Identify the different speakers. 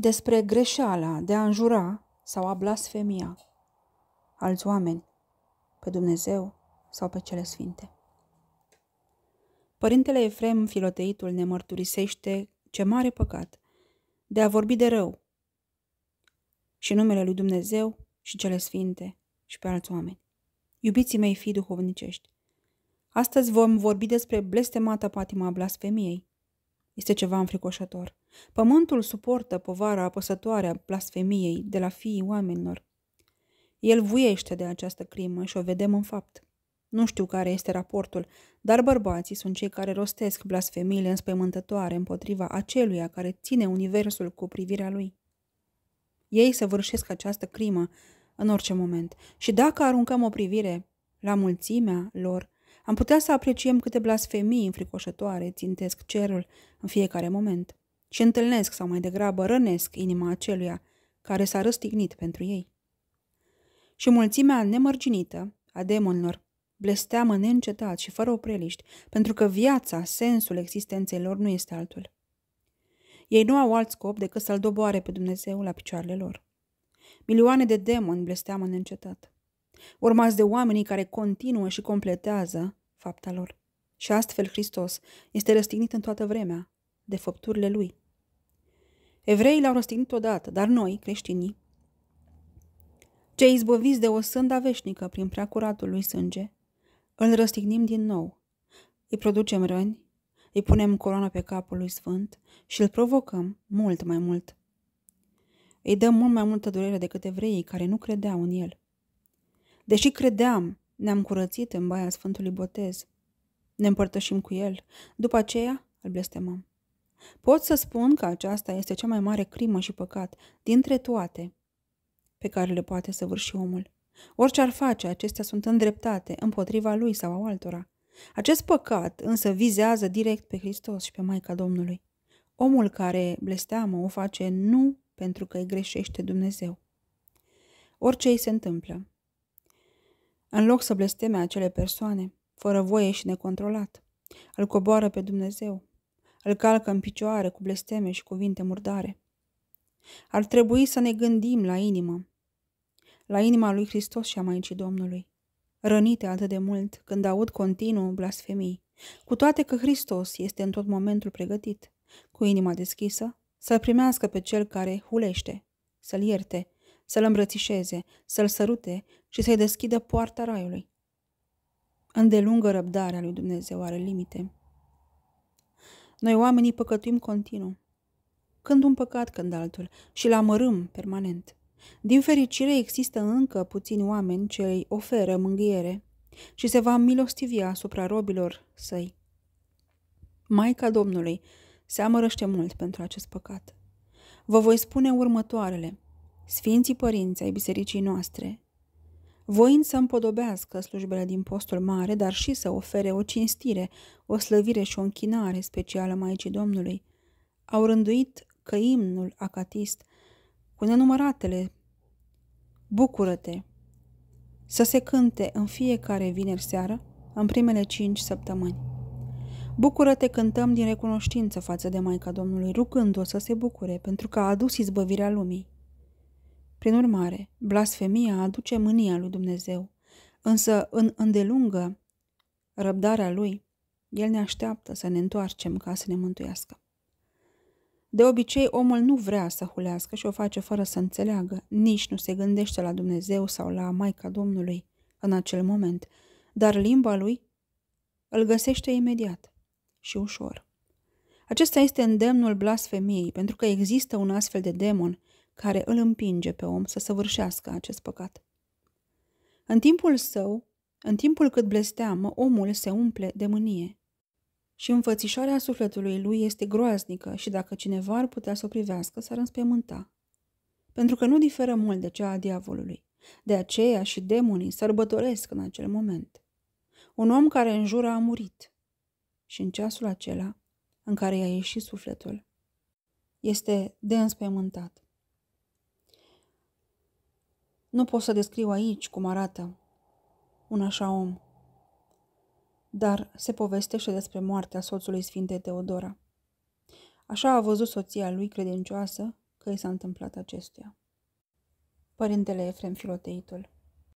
Speaker 1: despre greșeala de a înjura sau a blasfemia alți oameni, pe Dumnezeu sau pe cele sfinte. Părintele Efrem Filoteitul ne mărturisește ce mare păcat de a vorbi de rău și numele lui Dumnezeu și cele sfinte și pe alți oameni. Iubiții mei fii duhovnicești, astăzi vom vorbi despre blestemata patima blasfemiei, este ceva înfricoșător. Pământul suportă povara apăsătoare a blasfemiei de la fiii oamenilor. El vuiește de această crimă și o vedem în fapt. Nu știu care este raportul, dar bărbații sunt cei care rostesc blasfemiile înspăimântătoare împotriva aceluia care ține universul cu privirea lui. Ei săvârșesc această crimă în orice moment și dacă aruncăm o privire la mulțimea lor, am putea să apreciem câte blasfemii înfricoșătoare țintesc cerul în fiecare moment și întâlnesc sau mai degrabă rănesc inima aceluia care s-a răstignit pentru ei. Și mulțimea nemărginită a demonilor blesteamă neîncetat și fără opreliști, pentru că viața, sensul existenței lor nu este altul. Ei nu au alt scop decât să-L doboare pe Dumnezeu la picioarele lor. Milioane de demoni blesteamă neîncetat urmați de oamenii care continuă și completează fapta lor. Și astfel Hristos este răstignit în toată vremea de făpturile lui. Evreii l-au răstignit odată, dar noi, creștinii, cei izbăviți de o sânda veșnică prin preacuratul lui sânge, îl răstignim din nou, îi producem răni, îi punem coroana pe capul lui sfânt și îl provocăm mult mai mult. Îi dăm mult mai multă durere decât evreii care nu credeau în el. Deși credeam, ne-am curățit în baia Sfântului Botez. Ne împărtășim cu el. După aceea, îl blestemăm. Pot să spun că aceasta este cea mai mare crimă și păcat dintre toate pe care le poate să vârși omul. Orice ar face, acestea sunt îndreptate împotriva lui sau a altora. Acest păcat însă vizează direct pe Hristos și pe Maica Domnului. Omul care blesteamă o face nu pentru că îi greșește Dumnezeu. Orice îi se întâmplă, în loc să blesteme acele persoane, fără voie și necontrolat, îl coboară pe Dumnezeu, îl calcă în picioare cu blesteme și cuvinte murdare. Ar trebui să ne gândim la inimă, la inima lui Hristos și a Maicii Domnului, rănite atât de mult când aud continuu blasfemii, cu toate că Hristos este în tot momentul pregătit, cu inima deschisă, să primească pe cel care hulește, să-l ierte să-l îmbrățișeze, să-l sărute și să-i deschidă poarta raiului. Îndelungă răbdarea lui Dumnezeu are limite. Noi oamenii păcătuim continuu. Când un păcat, când altul, și l amărâm permanent. Din fericire există încă puțini oameni ce îi oferă mânghiere și se va milostivia asupra robilor săi. Maica Domnului se amărăște mult pentru acest păcat. Vă voi spune următoarele – sfinții părinți ai bisericii noastre, voind să împodobească slujbele din postul mare, dar și să ofere o cinstire, o slăvire și o închinare specială Maicii Domnului, au rânduit că imnul acatist, cu nenumăratele Bucură-te! Să se cânte în fiecare vineri seară, în primele cinci săptămâni. Bucură-te cântăm din recunoștință față de Maica Domnului, rugându-o să se bucure, pentru că a adus izbăvirea lumii. Prin urmare, blasfemia aduce mânia lui Dumnezeu, însă în îndelungă răbdarea lui, el ne așteaptă să ne întoarcem ca să ne mântuiască. De obicei, omul nu vrea să hulească și o face fără să înțeleagă, nici nu se gândește la Dumnezeu sau la Maica Domnului în acel moment, dar limba lui îl găsește imediat și ușor. Acesta este îndemnul blasfemiei, pentru că există un astfel de demon care îl împinge pe om să săvârșească acest păcat. În timpul său, în timpul cât blesteamă, omul se umple de mânie. Și înfățișarea sufletului lui este groaznică și dacă cineva ar putea să o privească, s-ar înspemânta. Pentru că nu diferă mult de cea a diavolului. De aceea și demonii sărbătoresc în acel moment. Un om care înjură a murit și în ceasul acela în care i-a ieșit sufletul este de înspăimântat. Nu pot să descriu aici cum arată un așa om. Dar se povestește despre moartea soțului Sfintei Teodora. Așa a văzut soția lui credincioasă că i s-a întâmplat acestuia. Părintele Efrem Filoteitul